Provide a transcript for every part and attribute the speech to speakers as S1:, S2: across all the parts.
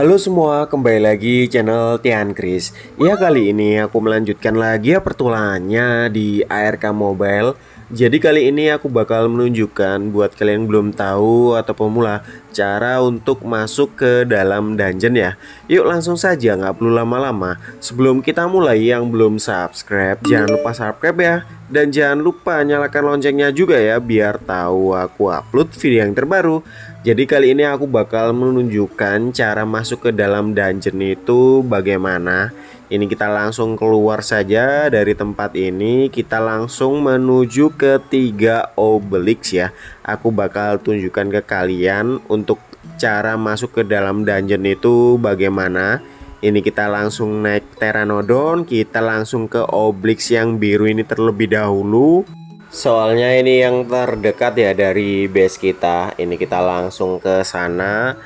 S1: Halo semua, kembali lagi channel Tian Chris Ya kali ini aku melanjutkan lagi ya pertulangannya di ARK Mobile jadi kali ini aku bakal menunjukkan buat kalian yang belum tahu atau pemula cara untuk masuk ke dalam dungeon ya. Yuk langsung saja nggak perlu lama-lama. Sebelum kita mulai yang belum subscribe jangan lupa subscribe ya dan jangan lupa nyalakan loncengnya juga ya biar tahu aku upload video yang terbaru. Jadi kali ini aku bakal menunjukkan cara masuk ke dalam dungeon itu bagaimana ini kita langsung keluar saja dari tempat ini kita langsung menuju ke tiga obelix ya aku bakal tunjukkan ke kalian untuk cara masuk ke dalam dungeon itu bagaimana ini kita langsung naik teranodon. kita langsung ke obelix yang biru ini terlebih dahulu. Soalnya ini yang terdekat ya dari base kita. Ini kita langsung ke sana.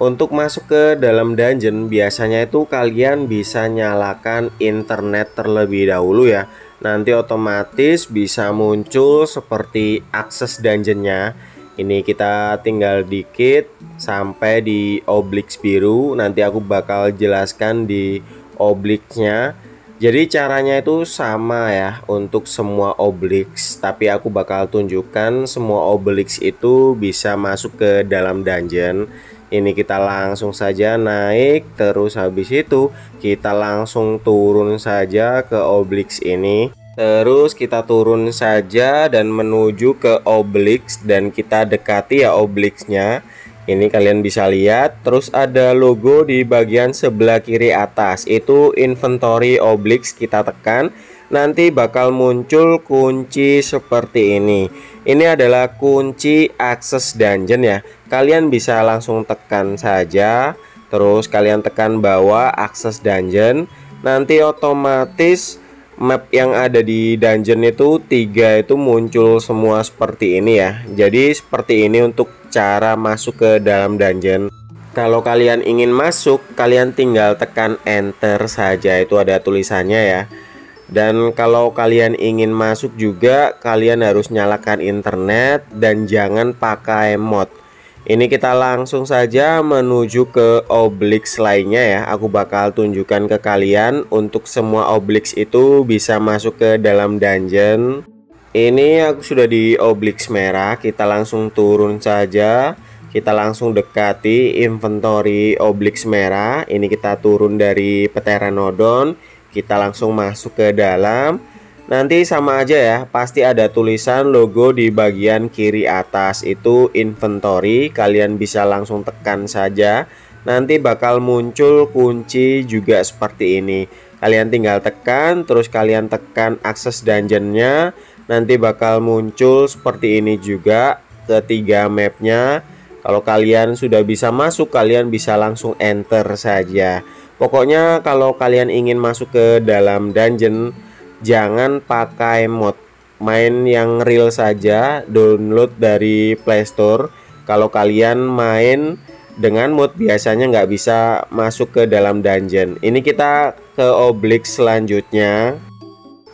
S1: Untuk masuk ke dalam dungeon biasanya itu kalian bisa nyalakan internet terlebih dahulu ya Nanti otomatis bisa muncul seperti akses dungeonnya Ini kita tinggal dikit sampai di obliques biru Nanti aku bakal jelaskan di obliquesnya Jadi caranya itu sama ya untuk semua obliks. Tapi aku bakal tunjukkan semua obliks itu bisa masuk ke dalam dungeon ini kita langsung saja naik terus habis itu kita langsung turun saja ke obliques ini Terus kita turun saja dan menuju ke obliques dan kita dekati ya obliquesnya. Ini kalian bisa lihat. Terus ada logo di bagian sebelah kiri atas. Itu inventory obliques kita tekan nanti bakal muncul kunci seperti ini ini adalah kunci akses dungeon ya kalian bisa langsung tekan saja terus kalian tekan bawah akses dungeon nanti otomatis map yang ada di dungeon itu tiga itu muncul semua seperti ini ya jadi seperti ini untuk cara masuk ke dalam dungeon kalau kalian ingin masuk kalian tinggal tekan enter saja itu ada tulisannya ya dan kalau kalian ingin masuk juga, kalian harus nyalakan internet dan jangan pakai mod. Ini kita langsung saja menuju ke oblix lainnya ya. Aku bakal tunjukkan ke kalian untuk semua oblix itu bisa masuk ke dalam dungeon. Ini aku sudah di oblix merah, kita langsung turun saja. Kita langsung dekati inventory oblix merah. Ini kita turun dari Pteranodon kita langsung masuk ke dalam. Nanti sama aja ya, pasti ada tulisan logo di bagian kiri atas itu inventory. Kalian bisa langsung tekan saja. Nanti bakal muncul kunci juga seperti ini. Kalian tinggal tekan, terus kalian tekan akses dungeonnya. Nanti bakal muncul seperti ini juga ketiga mapnya. Kalau kalian sudah bisa masuk, kalian bisa langsung enter saja. Pokoknya kalau kalian ingin masuk ke dalam dungeon jangan pakai mod. Main yang real saja, download dari playstore Kalau kalian main dengan mod biasanya nggak bisa masuk ke dalam dungeon. Ini kita ke oblik selanjutnya.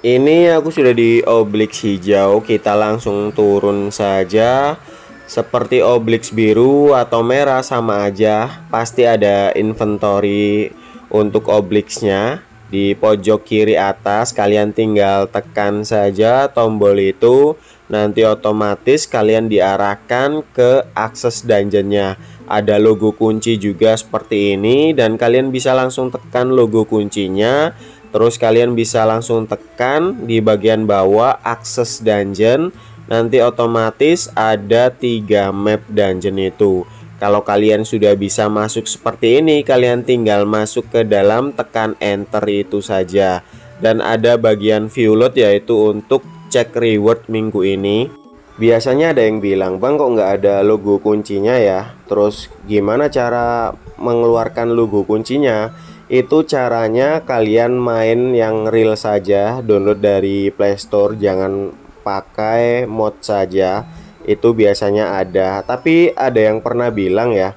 S1: Ini aku sudah di oblik hijau, kita langsung turun saja. Seperti oblik biru atau merah sama aja, pasti ada inventory untuk obliquesnya di pojok kiri atas kalian tinggal tekan saja tombol itu nanti otomatis kalian diarahkan ke akses dungeonnya ada logo kunci juga seperti ini dan kalian bisa langsung tekan logo kuncinya terus kalian bisa langsung tekan di bagian bawah akses dungeon nanti otomatis ada tiga map dungeon itu kalau kalian sudah bisa masuk seperti ini, kalian tinggal masuk ke dalam tekan enter itu saja. Dan ada bagian view load yaitu untuk cek reward minggu ini. Biasanya ada yang bilang, bang kok nggak ada logo kuncinya ya? Terus gimana cara mengeluarkan logo kuncinya? Itu caranya kalian main yang real saja, download dari Play Store, jangan pakai mod saja itu biasanya ada tapi ada yang pernah bilang ya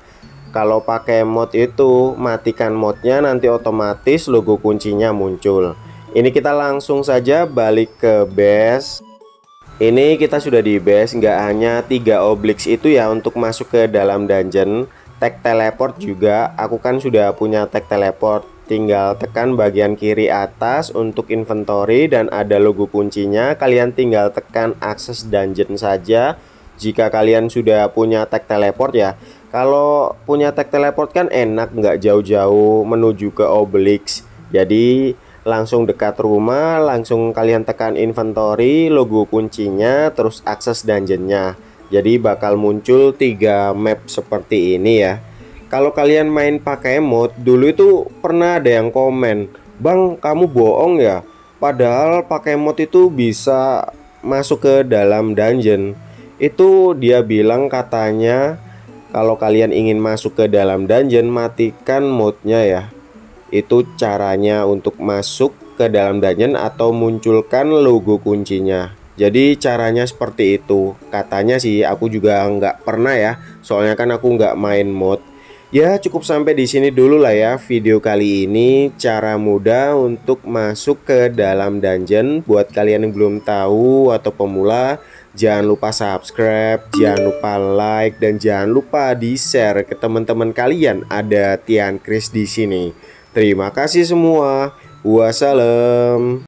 S1: kalau pakai mod itu matikan modnya nanti otomatis logo kuncinya muncul ini kita langsung saja balik ke base ini kita sudah di base nggak hanya tiga obliks itu ya untuk masuk ke dalam dungeon tag teleport juga aku kan sudah punya tag teleport tinggal tekan bagian kiri atas untuk inventory dan ada logo kuncinya kalian tinggal tekan akses dungeon saja jika kalian sudah punya tag teleport ya kalau punya tag teleport kan enak nggak jauh-jauh menuju ke Obelix jadi langsung dekat rumah langsung kalian tekan inventory logo kuncinya terus akses dungeonnya jadi bakal muncul tiga map seperti ini ya kalau kalian main pakai mod dulu itu pernah ada yang komen Bang kamu bohong ya padahal pakai mod itu bisa masuk ke dalam dungeon itu dia bilang katanya kalau kalian ingin masuk ke dalam dungeon matikan modnya ya itu caranya untuk masuk ke dalam dungeon atau munculkan logo kuncinya jadi caranya seperti itu katanya sih aku juga nggak pernah ya soalnya kan aku nggak main mod Ya cukup sampai di sini dulu lah ya video kali ini cara mudah untuk masuk ke dalam dungeon buat kalian yang belum tahu atau pemula jangan lupa subscribe, jangan lupa like dan jangan lupa di share ke teman-teman kalian ada Tian Chris di sini. Terima kasih semua. Wassalam.